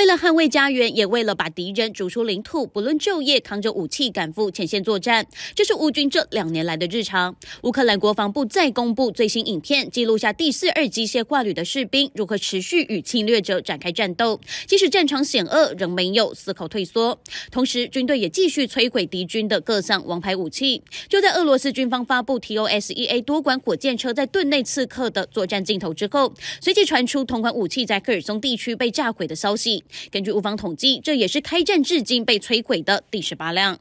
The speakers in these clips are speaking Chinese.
为了捍卫家园，也为了把敌人逐出领土，不论昼夜，扛着武器赶赴前线作战，这是乌军这两年来的日常。乌克兰国防部再公布最新影片，记录下第四二机械化旅的士兵如何持续与侵略者展开战斗，即使战场险恶，仍没有丝毫退缩。同时，军队也继续摧毁敌军的各项王牌武器。就在俄罗斯军方发布 TOSEA 多管火箭车在顿内刺客的作战镜头之后，随即传出同款武器在克尔松地区被炸毁的消息。根据乌方统计，这也是开战至今被摧毁的第十八辆。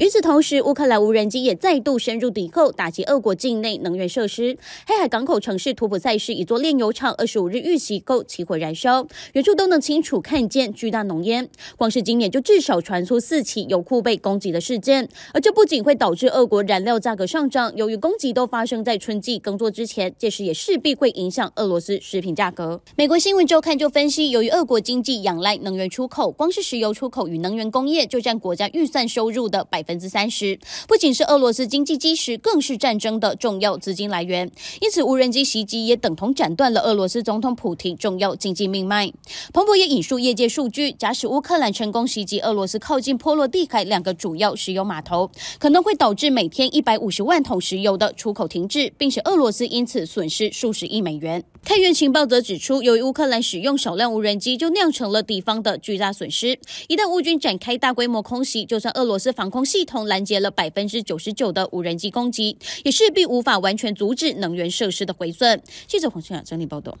与此同时，乌克兰无人机也再度深入敌后，打击俄国境内能源设施。黑海港口城市图普赛市一座炼油厂，二十五日遇袭后起火燃烧，远处都能清楚看见巨大浓烟。光是今年就至少传出四起油库被攻击的事件，而这不仅会导致俄国燃料价格上涨，由于攻击都发生在春季耕作之前，届时也势必会影响俄罗斯食品价格。美国新闻周刊就分析，由于俄国经济仰赖能源出口，光是石油出口与能源工业就占国家预算收入的百。百分之三十不仅是俄罗斯经济基石，更是战争的重要资金来源。因此，无人机袭击也等同斩断了俄罗斯总统普廷重要经济命脉。彭博也引述业界数据，假使乌克兰成功袭击俄罗斯靠近波罗的海两个主要石油码头，可能会导致每天一百五十万桶石油的出口停滞，并且俄罗斯因此损失数十亿美元。太原情报则指出，由于乌克兰使用少量无人机，就酿成了敌方的巨大损失。一旦乌军展开大规模空袭，就算俄罗斯防空系统拦截了百分之九十九的无人机攻击，也势必无法完全阻止能源设施的毁损。记者黄春雅整理报道。